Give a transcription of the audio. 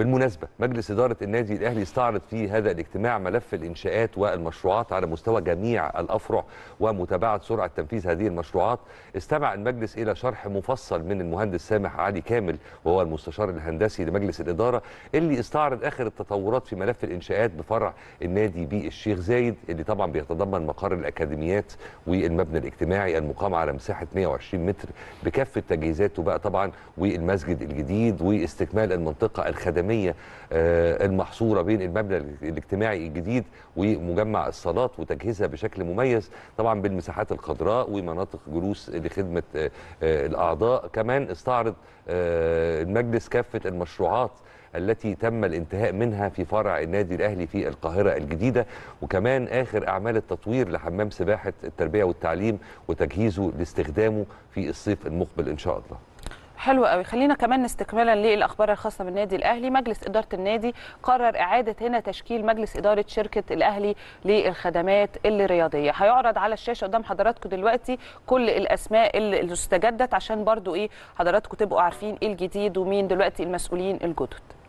بالمناسبة مجلس إدارة النادي الأهلي استعرض في هذا الاجتماع ملف الإنشاءات والمشروعات على مستوى جميع الأفرع ومتابعة سرعة تنفيذ هذه المشروعات استمع المجلس إلى شرح مفصل من المهندس سامح علي كامل وهو المستشار الهندسي لمجلس الإدارة اللي استعرض آخر التطورات في ملف الإنشاءات بفرع النادي بي الشيخ زايد اللي طبعا بيتضمن مقر الأكاديميات والمبنى الاجتماعي المقام على مساحة 120 متر بكافة تجهيزاته بقى طبعا والمسجد الجديد واستكمال المنطقة الخدمية الإسلامية آه، المحصورة بين المبنى الاجتماعي الجديد ومجمع الصالات وتجهيزها بشكل مميز طبعا بالمساحات الخضراء ومناطق جلوس لخدمة آه، آه، الأعضاء كمان استعرض المجلس كافة المشروعات التي تم الانتهاء منها في فرع النادي الاهلي في القاهره الجديده وكمان اخر اعمال التطوير لحمام سباحه التربيه والتعليم وتجهيزه لاستخدامه في الصيف المقبل ان شاء الله حلو قوي خلينا كمان استكمالا للاخبار الخاصه بالنادي الاهلي مجلس اداره النادي قرر اعاده هنا تشكيل مجلس اداره شركه الاهلي للخدمات الرياضيه هيعرض على الشاشه قدام حضراتكم دلوقتي كل الاسماء اللي استجدت عشان برضو ايه حضراتكم تبقوا عارفين ايه الجديد ومين دلوقتي المسؤولين الجدد